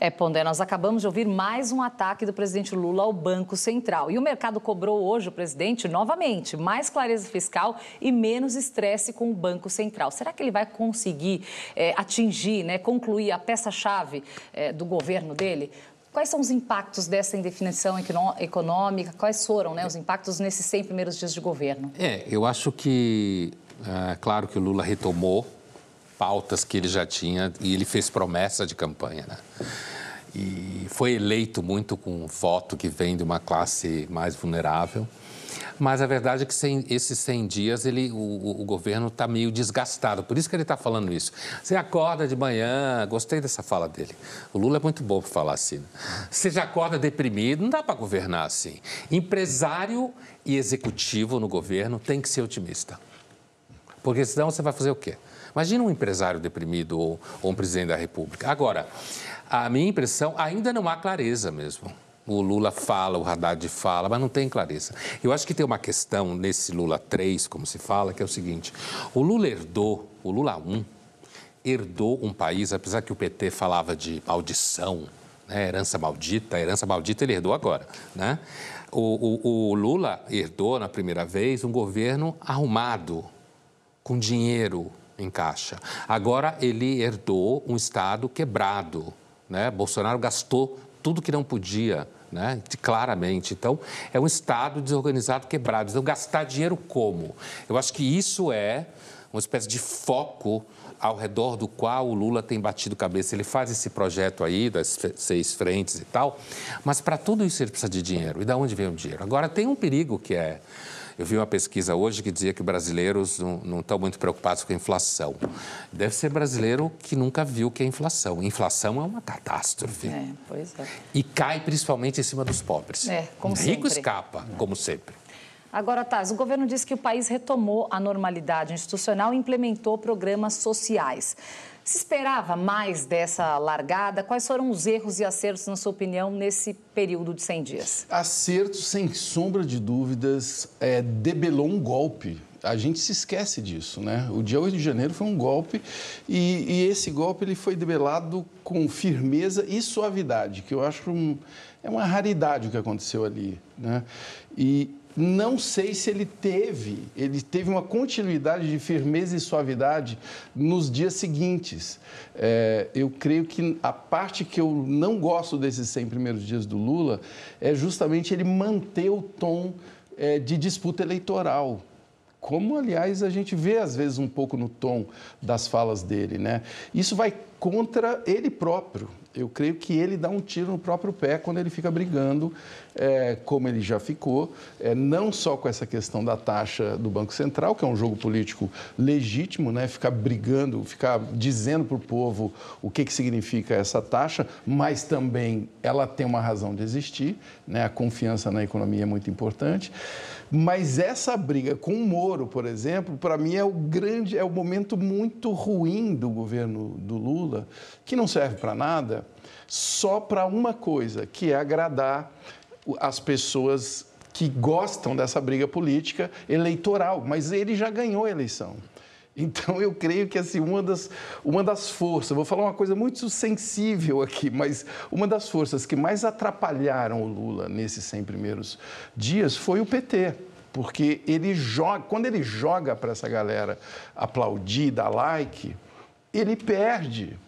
É, Pondé, nós acabamos de ouvir mais um ataque do presidente Lula ao Banco Central. E o mercado cobrou hoje o presidente, novamente, mais clareza fiscal e menos estresse com o Banco Central. Será que ele vai conseguir é, atingir, né, concluir a peça-chave é, do governo dele? Quais são os impactos dessa indefinição econômica? Quais foram né, os impactos nesses 100 primeiros dias de governo? É, eu acho que, é, claro que o Lula retomou pautas que ele já tinha e ele fez promessa de campanha, né? E foi eleito muito com um voto que vem de uma classe mais vulnerável. Mas a verdade é que sem, esses 100 dias ele, o, o governo está meio desgastado. Por isso que ele está falando isso. Você acorda de manhã, gostei dessa fala dele. O Lula é muito bom para falar assim. Né? Você já acorda deprimido, não dá para governar assim. Empresário e executivo no governo tem que ser otimista. Porque senão você vai fazer o quê? Imagina um empresário deprimido ou, ou um presidente da República. Agora, a minha impressão, ainda não há clareza mesmo. O Lula fala, o Haddad fala, mas não tem clareza. Eu acho que tem uma questão nesse Lula 3, como se fala, que é o seguinte: o Lula herdou, o Lula 1, herdou um país, apesar que o PT falava de maldição, né, herança maldita, herança maldita ele herdou agora. Né? O, o, o Lula herdou, na primeira vez, um governo arrumado, com dinheiro, em caixa. Agora ele herdou um Estado quebrado. Né? Bolsonaro gastou tudo que não podia, né? claramente. Então, é um Estado desorganizado, quebrado. Então, gastar dinheiro como? Eu acho que isso é uma espécie de foco ao redor do qual o Lula tem batido cabeça. Ele faz esse projeto aí das seis frentes e tal, mas para tudo isso ele precisa de dinheiro. E de onde vem o dinheiro? Agora, tem um perigo que é eu vi uma pesquisa hoje que dizia que brasileiros não, estão muito preocupados com a inflação. Deve ser brasileiro que nunca viu o que é inflação. Inflação é uma catástrofe. É, pois é. E cai principalmente em cima dos pobres. É, como Rico sempre. escapa, como sempre. Agora, Taz, o governo disse que o país retomou a normalidade institucional e implementou programas sociais. Se esperava mais dessa largada? Quais foram os erros e acertos, na sua opinião, nesse período de 100 dias? Acertos, sem sombra de dúvidas, é, debelou um golpe a gente se esquece disso, né? O dia 8 de janeiro foi um golpe e, e, esse golpe ele foi debelado com firmeza e suavidade, que eu acho um, é uma raridade o que aconteceu ali, né? E não sei se ele teve, ele teve uma continuidade de firmeza e suavidade nos dias seguintes. É, eu creio que a parte que eu não gosto desses 100 primeiros dias do Lula é justamente ele manter o tom é, de disputa eleitoral como aliás a gente vê às vezes um pouco no tom das falas dele, né? Isso vai contra ele próprio. Eu creio que ele dá um tiro no próprio pé quando ele fica brigando, é, como ele já ficou, é, não só com essa questão da taxa do Banco Central, que é um jogo político legítimo, né? ficar brigando, ficar dizendo para o povo o que, que significa essa taxa, mas também ela tem uma razão de existir, né? a confiança na economia é muito importante. Mas essa briga com o Moro, por exemplo, para mim é o grande, é o momento muito ruim do governo do Lula Lula, que não serve para nada, só para uma coisa, que é agradar as pessoas que gostam dessa briga política eleitoral, mas ele já ganhou a eleição. Então, eu creio que assim, uma, das, uma das forças, vou falar uma coisa muito sensível aqui, mas uma das forças que mais atrapalharam o Lula nesses 100 primeiros dias foi o PT. Porque ele joga, quando ele joga para essa galera aplaudir, dar like, ele perde.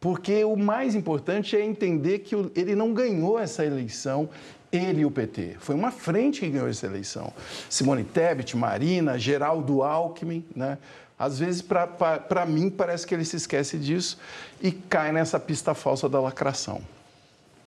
Porque o mais importante é entender que ele não ganhou essa eleição, ele e o PT. Foi uma frente que ganhou essa eleição. Simone Tebet, Marina, Geraldo Alckmin, né? Às vezes, para mim, parece que ele se esquece disso e cai nessa pista falsa da lacração.